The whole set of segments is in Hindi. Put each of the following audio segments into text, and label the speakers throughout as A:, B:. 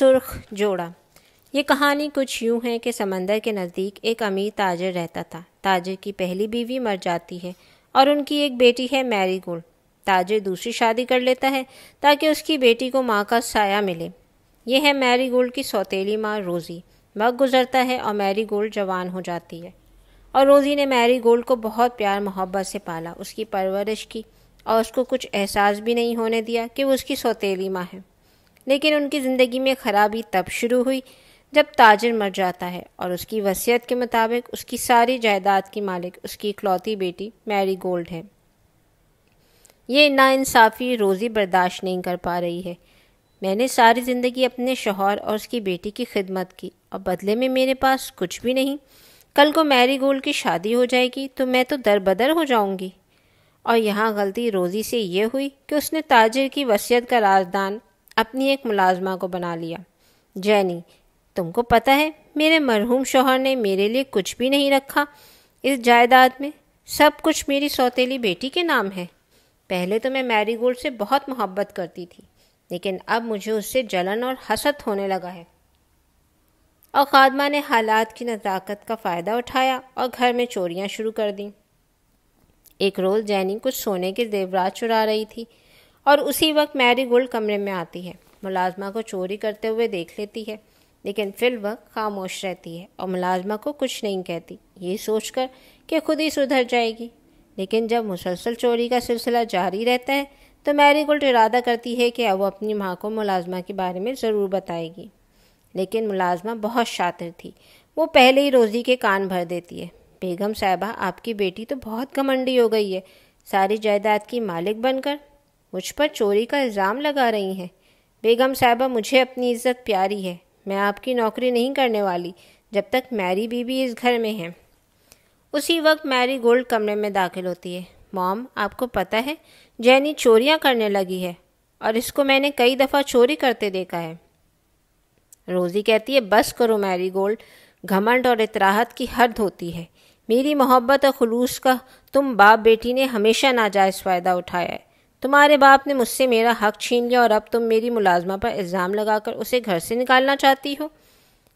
A: सुर्ख जोड़ा ये कहानी कुछ यूं है कि समंदर के नज़दीक एक अमीर ताजर रहता था ताजर की पहली बीवी मर जाती है और उनकी एक बेटी है मैरी गोल्ड ताजर दूसरी शादी कर लेता है ताकि उसकी बेटी को माँ का साया मिले ये है मैरी गोल्ड की सौतेली माँ रोज़ी वक्त गुजरता है और मैरी गोल्ड जवान हो जाती है और रोज़ी ने मैरी गोल्ड को बहुत प्यार मोहब्बत से पाला उसकी परवरिश की और उसको कुछ एहसास भी नहीं होने दिया कि वो उसकी सौतीली माँ है लेकिन उनकी ज़िंदगी में खराबी तब शुरू हुई जब ताजर मर जाता है और उसकी वसीयत के मुताबिक उसकी सारी जायदाद की मालिक उसकी इकलौती बेटी मैरी गोल्ड है ये नाानसाफ़ी रोज़ी बर्दाश्त नहीं कर पा रही है मैंने सारी ज़िंदगी अपने शोहर और उसकी बेटी की खिदमत की और बदले में मेरे पास कुछ भी नहीं कल को मैरी गोल्ड की शादी हो जाएगी तो मैं तो दर बदर हो जाऊंगी और यहाँ गलती रोज़ी से ये हुई कि उसने ताजर की वसीयत का राजदान अपनी एक मुलाजमा को बना लिया जैनी तुमको पता है मेरे मरहूम शोहर ने मेरे लिए कुछ भी नहीं रखा इस जायदाद में सब कुछ मेरी सौतेली बेटी के नाम है पहले तो मैं मैरी गोल्ड से बहुत मोहब्बत करती थी लेकिन अब मुझे उससे जलन और हसत होने लगा है और खादमा ने हालात की नज़ाकत का फ़ायदा उठाया और घर में चोरियां शुरू कर दी एक रोज़ जैनी कुछ सोने के देवराज चुरा रही थी और उसी वक्त मैरी गोल्ड कमरे में आती है मुलाजमा को चोरी करते हुए देख लेती है लेकिन फिर वह खामोश रहती है और मुलाजमा को कुछ नहीं कहती ये सोचकर कि खुद ही सुधर जाएगी लेकिन जब मुसलसल चोरी का सिलसिला जारी रहता है तो मैरी गोल्ड इरादा करती है कि अब अपनी माँ को मुलाजमा के बारे में ज़रूर बताएगी लेकिन मुलाजमा बहुत शातिर थी वो पहले ही रोज़ी के कान भर देती है बेगम साहबा आपकी बेटी तो बहुत घमंडी हो गई है सारी जायदाद की मालिक बनकर मुझ पर चोरी का इल्ज़ाम लगा रही हैं बेगम साहबा मुझे अपनी इज्जत प्यारी है मैं आपकी नौकरी नहीं करने वाली जब तक मैरी बीबी इस घर में है उसी वक्त मैरी गोल्ड कमरे में दाखिल होती है मॉम आपको पता है जैनी चोरियां करने लगी है और इसको मैंने कई दफ़ा चोरी करते देखा है रोज़ी कहती है बस करो मैरी गोल्ड घमंड और इतराहत की हद होती है मेरी मोहब्बत और खलूस का तुम बाप बेटी ने हमेशा नाजायज़ फ़ायदा उठाया है तुम्हारे बाप ने मुझसे मेरा हक छीन लिया और अब तुम मेरी मुलाजमा पर इल्ज़ाम लगाकर उसे घर से निकालना चाहती हो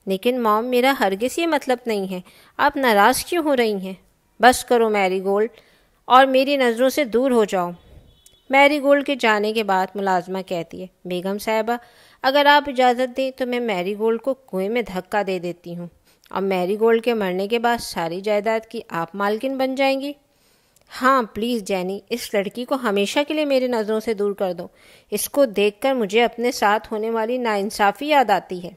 A: लेकिन मॉम मेरा हरगिज़ ये मतलब नहीं है आप नाराज़ क्यों हो रही हैं बस करो मैरी गोल्ड और मेरी नज़रों से दूर हो जाओ मैरी गोल्ड के जाने के बाद मुलाजमा कहती है बेगम साहबा अगर आप इजाज़त दें तो मैं मैरी गोल्ड को कुएं में धक्का दे देती हूँ और मैरी गोल्ड के मरने के बाद सारी जायदाद की आप मालकिन बन जाएंगी हाँ प्लीज़ जैनी इस लड़की को हमेशा के लिए मेरी नज़रों से दूर कर दो इसको देखकर मुझे अपने साथ होने वाली नाइंसाफ़ी याद आती है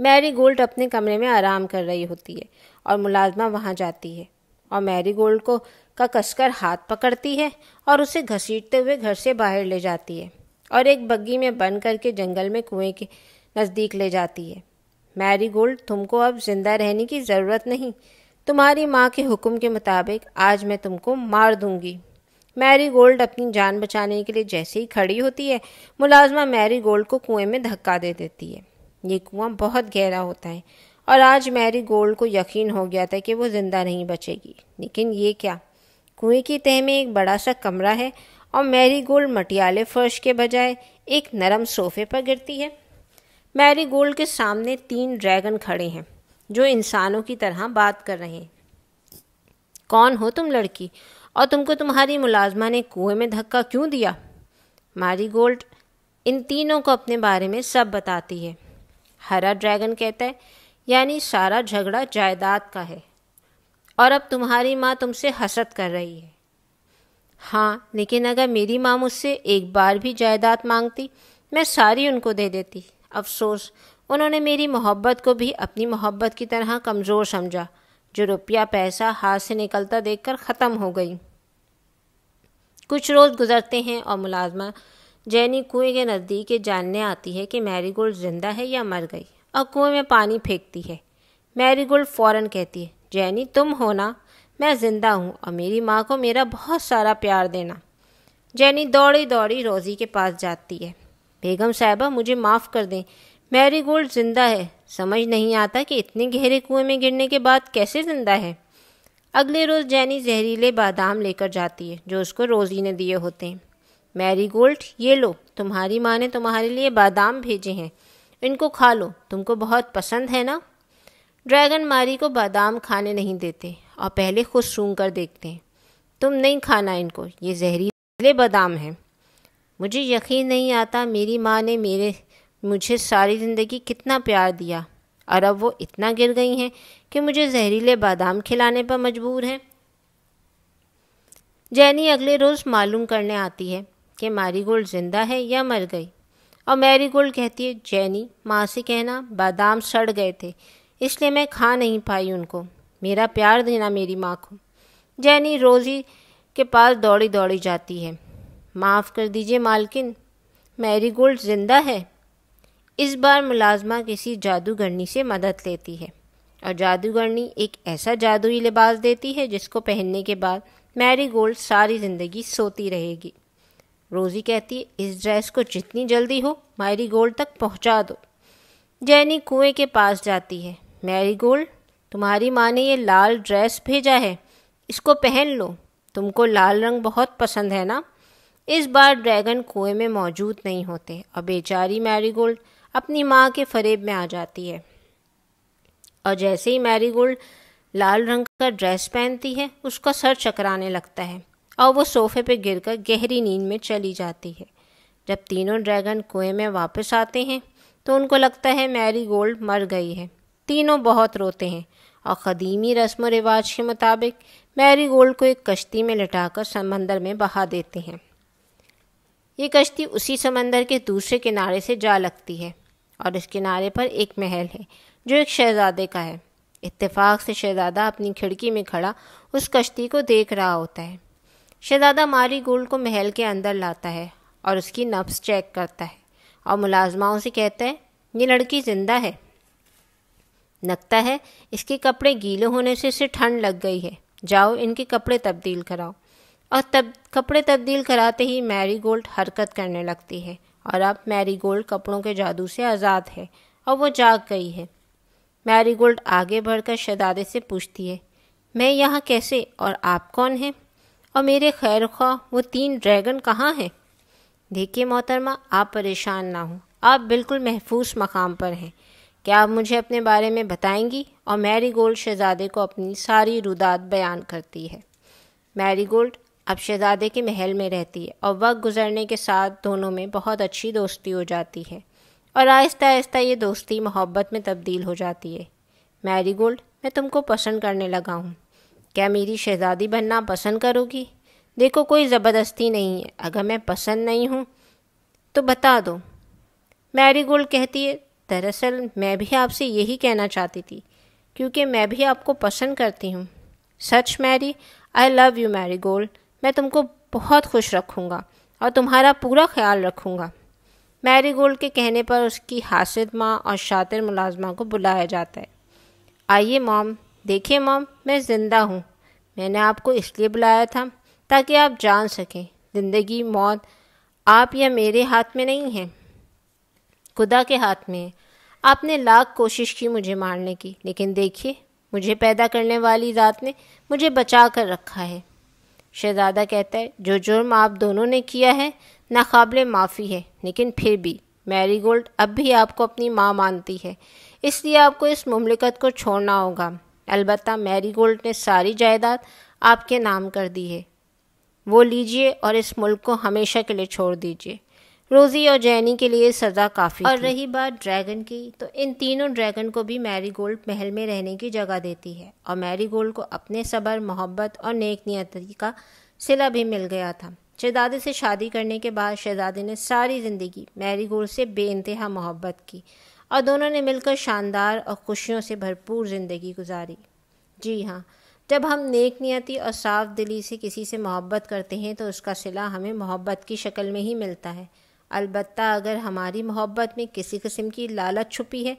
A: मैरी गोल्ड अपने कमरे में आराम कर रही होती है और मुलाजमा वहाँ जाती है और मैरी गोल्ड को का कसकर हाथ पकड़ती है और उसे घसीटते हुए घर से बाहर ले जाती है और एक बग्गी में बंद करके जंगल में कुएं के नज़दीक ले जाती है मैरी गोल्ड तुमको अब जिंदा रहने की ज़रूरत नहीं तुम्हारी माँ के हुक्म के मुताबिक आज मैं तुमको मार दूंगी मैरी गोल्ड अपनी जान बचाने के लिए जैसे ही खड़ी होती है मुलाजमा मैरी गोल्ड को कुएं में धक्का दे देती है ये कुआं बहुत गहरा होता है और आज मैरी गोल्ड को यकीन हो गया था कि वो ज़िंदा नहीं बचेगी लेकिन ये क्या कुएं की तह में एक बड़ा सा कमरा है और मैरी गोल्ड मटियाले फर्श के बजाय एक नरम सोफे पर गिरती है मैरी गोल्ड के सामने तीन ड्रैगन खड़े हैं जो इंसानों की तरह बात कर रहे हैं कौन हो तुम लड़की और तुमको तुम्हारी मुलाजमा ने कुएं में धक्का क्यों दिया मारी गोल्ड इन तीनों को अपने बारे में सब बताती है हरा ड्रैगन कहता है यानी सारा झगड़ा जायदाद का है और अब तुम्हारी माँ तुमसे हसद कर रही है हाँ लेकिन अगर मेरी माँ मुझसे एक बार भी जायदाद मांगती मैं सारी उनको दे देती अफसोस उन्होंने मेरी मोहब्बत को भी अपनी मोहब्बत की तरह कमज़ोर समझा जो रुपया पैसा हाथ से निकलता देखकर ख़त्म हो गई कुछ रोज़ गुजरते हैं और मुलाजमा जैनी कुएं के नज़दीक जानने आती है कि मैरीगोल्ड जिंदा है या मर गई और कुएं में पानी फेंकती है मैरीगोल्ड फ़ौरन कहती है जैनी तुम हो ना मैं ज़िंदा हूँ और मेरी माँ को मेरा बहुत सारा प्यार देना जैनी दौड़ी दौड़ी रोज़ी के पास जाती है बेगम साहबा मुझे माफ़ कर दें मैरीगोल्ड जिंदा है समझ नहीं आता कि इतने गहरे कुएं में गिरने के बाद कैसे जिंदा है अगले रोज़ जैनी जहरीले बादाम लेकर जाती है जो उसको रोज़ी ने दिए होते हैं मैरी गोल्ड ये लो तुम्हारी माँ ने तुम्हारे लिए बादाम भेजे हैं इनको खा लो तुमको बहुत पसंद है ना ड्रैगन मारी को बादाम खाने नहीं देते और पहले खुद सूंघ कर देखते हैं तुम नहीं खाना इनको ये जहरीले बादाम हैं मुझे यकीन नहीं आता मेरी माँ ने मेरे मुझे सारी ज़िंदगी कितना प्यार दिया और अब वो इतना गिर गई हैं कि मुझे जहरीले बादाम खिलाने पर मजबूर हैं जैनी अगले रोज़ मालूम करने आती है कि मारी गोल्ड जिंदा है या मर गई और मैरी गोल्ड कहती है जैनी माँ से कहना बादाम सड़ गए थे इसलिए मैं खा नहीं पाई उनको मेरा प्यार देना मेरी माँ को जैनी रोज़ी के पास दौड़ी दौड़ी जाती है माफ़ कर दीजिए मालकिन मैरी गोल्ड जिंदा है इस बार मुलाजमा किसी जादूगरनी से मदद लेती है और जादूगरनी एक ऐसा जादुई लिबास देती है जिसको पहनने के बाद मैरी गोल्ड सारी ज़िंदगी सोती रहेगी रोज़ी कहती है इस ड्रेस को जितनी जल्दी हो मैरी गोल्ड तक पहुंचा दो जैनी कुएं के पास जाती है मैरी गोल्ड तुम्हारी माँ ने यह लाल ड्रेस भेजा है इसको पहन लो तुमको लाल रंग बहुत पसंद है ना इस बार ड्रैगन कुएं में मौजूद नहीं होते और बेचारी मैरीगोल्ड अपनी माँ के फरेब में आ जाती है और जैसे ही मैरीगोल्ड लाल रंग का ड्रेस पहनती है उसका सर चकराने लगता है और वो सोफे पर गिरकर गहरी नींद में चली जाती है जब तीनों ड्रैगन कुएं में वापस आते हैं तो उनको लगता है मैरी गोल्ड मर गई है तीनों बहुत रोते हैं और क़दीमी रस्म रिवाज के मुताबिक मैरी गोल्ड को एक कश्ती में लटाकर समंदर में बहा देते हैं ये कश्ती उसी समंदर के दूसरे किनारे से जा लगती है और इस किनारे पर एक महल है जो एक शहजादे का है इत्तेफाक से शहजादा अपनी खिड़की में खड़ा उस कश्ती को देख रहा होता है शहजादा मारी गोल्ड को महल के अंदर लाता है और उसकी नफ्स चेक करता है और मुलाजमाओं से कहता है ये लड़की ज़िंदा है लगता है इसके कपड़े गीले होने से इसे ठंड लग गई है जाओ इनके कपड़े तब्दील कराओ और तब कपड़े तब्दील कराते ही मैरी गोल्ड हरकत करने लगती है और अब मैरीगोल्ड कपड़ों के जादू से आज़ाद है और वो जाग गई है मैरीगोल्ड आगे बढ़कर शदादे से पूछती है मैं यहाँ कैसे और आप कौन हैं और मेरे खैर खा वो तीन ड्रैगन कहाँ हैं देखिए मोहतरमा आप परेशान ना हों आप बिल्कुल महफूज मकाम पर हैं क्या आप मुझे अपने बारे में बताएंगी और मैरी गोल्ड शहजादे को अपनी सारी रुदात बयान करती है मैरीगोल्ड अब शहजादे के महल में रहती है और वक्त गुजरने के साथ दोनों में बहुत अच्छी दोस्ती हो जाती है और आहिस्ता आहिस्ता ये दोस्ती मोहब्बत में तब्दील हो जाती है मैरी गोल्ड मैं तुमको पसंद करने लगा हूँ क्या मेरी शहजादी बनना पसंद करोगी देखो कोई ज़बरदस्ती नहीं है अगर मैं पसंद नहीं हूँ तो बता दो मैरी गोल्ड कहती है दरअसल मैं भी आपसे यही कहना चाहती थी क्योंकि मैं भी आपको पसंद करती हूँ सच Mary I love you marigold मैं तुमको बहुत खुश रखूँगा और तुम्हारा पूरा ख्याल रखूँगा मैरी गोल्ड के कहने पर उसकी हासिद माँ और शातिर मुलाजमा को बुलाया जाता है आइए मॉम देखिए मॉम मैं ज़िंदा हूँ मैंने आपको इसलिए बुलाया था ताकि आप जान सकें ज़िंदगी मौत आप या मेरे हाथ में नहीं है खुदा के हाथ में है आपने लाख कोशिश की मुझे मारने की लेकिन देखिए मुझे पैदा करने वाली ज़ात ने मुझे बचा कर रखा है शहजादा कहता है जो जुर्म आप दोनों ने किया है नाकबले माफ़ी है लेकिन फिर भी मैरी गोल्ड अब भी आपको अपनी माँ मानती है इसलिए आपको इस ममलिकत को छोड़ना होगा अलबत् मैरी गोल्ड ने सारी जायदाद आपके नाम कर दी है वो लीजिए और इस मुल्क को हमेशा के लिए छोड़ दीजिए रोजी और जैनी के लिए सज़ा काफ़ी और रही बात ड्रैगन की तो इन तीनों ड्रैगन को भी मैरी गोल्ड महल में रहने की जगह देती है और मैरी गोल्ड को अपने सबर मोहब्बत और नेक नियति का सिला भी मिल गया था शहजादे से शादी करने के बाद शहजादे ने सारी ज़िंदगी मैरी गोल्ड से बेानतहा मोहब्बत की और दोनों ने मिलकर शानदार और खुशियों से भरपूर ज़िंदगी गुजारी जी हाँ जब हम नेक नियति और साफ दिली से किसी से मोहब्बत करते हैं तो उसका सिला हमें मोहब्बत की शक्ल में ही मिलता है अलबत् अगर हमारी मोहब्बत में किसी किस्म की लालच छुपी है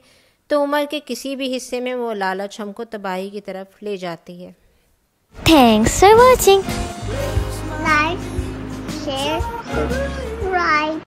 A: तो उम्र के किसी भी हिस्से में वो लालच हमको तबाही की तरफ ले जाती है thanks for watching like share